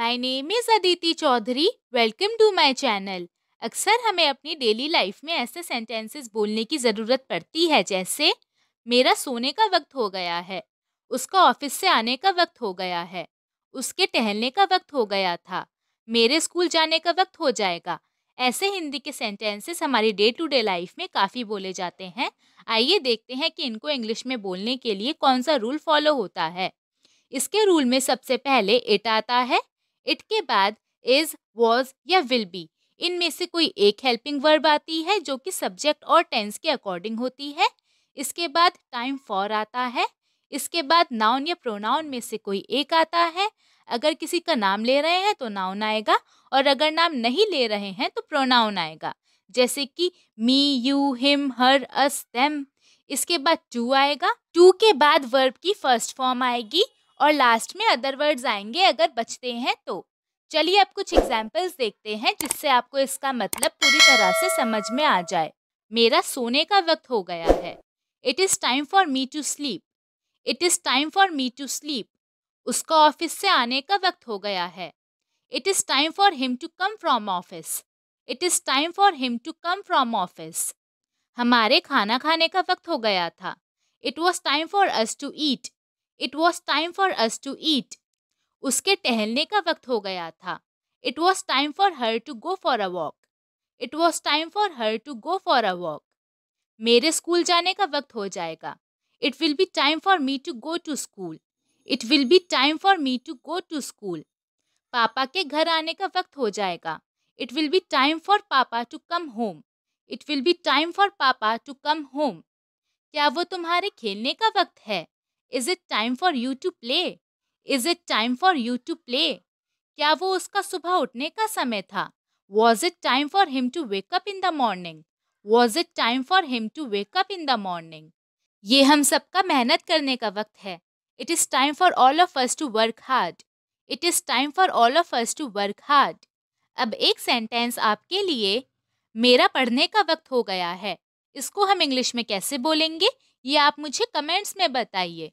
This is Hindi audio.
my name is Aditi Chaudhary welcome to my channel अक्सर हमें अपनी डेली लाइफ में ऐसे सेंटेंसेस बोलने की ज़रूरत पड़ती है जैसे मेरा सोने का वक्त हो गया है उसका ऑफिस से आने का वक्त हो गया है उसके टहलने का वक्त हो गया था मेरे स्कूल जाने का वक्त हो जाएगा ऐसे हिंदी के सेंटेंसेस हमारी डे टू डे लाइफ में काफ़ी बोले जाते हैं आइए देखते हैं कि इनको इंग्लिश में बोलने के लिए कौन सा रूल फॉलो होता है इसके रूल में सबसे पहले इट आता है इट के बाद इज वॉज या विल बी इनमें से कोई एक हेल्पिंग वर्ब आती है जो कि सब्जेक्ट और टेंस के अकॉर्डिंग होती है इसके बाद टाइम फॉर आता है इसके बाद नाउन या प्रोनाउन में से कोई एक आता है अगर किसी का नाम ले रहे हैं तो नाउन आएगा और अगर नाम नहीं ले रहे हैं तो प्रोनाउन आएगा जैसे कि me you him her us them इसके बाद टू आएगा टू के बाद वर्ब की फर्स्ट फॉर्म आएगी और लास्ट में अदर वर्ड्स आएंगे अगर बचते हैं तो चलिए अब कुछ एग्जाम्पल्स देखते हैं जिससे आपको इसका मतलब पूरी तरह से समझ में आ जाए मेरा सोने का वक्त हो गया है it is time for me to sleep it is time for me to sleep उसका ऑफिस से आने का वक्त हो गया है it is time for him to come from office it is time for him to come from office हमारे खाना खाने का वक्त हो गया था it was time for us to eat it was time for us to eat उसके टहलने का वक्त हो गया था it was time for her to go for a walk it was time for her to go for a walk मेरे स्कूल जाने का वक्त हो जाएगा it will be time for me to go to school it will be time for me to go to school पापा के घर आने का वक्त हो जाएगा it will be time for पापा to come home it will be time for पापा टू कम होम क्या वो तुम्हारे खेलने का वक्त है is it time for you to play is it time for you to play क्या वो उसका सुबह उठने का समय था was it time for him to wake up in the morning was it time for him to wake up in the morning ये हम सबका मेहनत करने का वक्त है it is time for all of us to work hard it is time for all of us to work hard अब एक सेंटेंस आपके लिए मेरा पढ़ने का वक्त हो गया है इसको हम इंग्लिश में कैसे बोलेंगे ये आप मुझे कमेंट्स में बताइए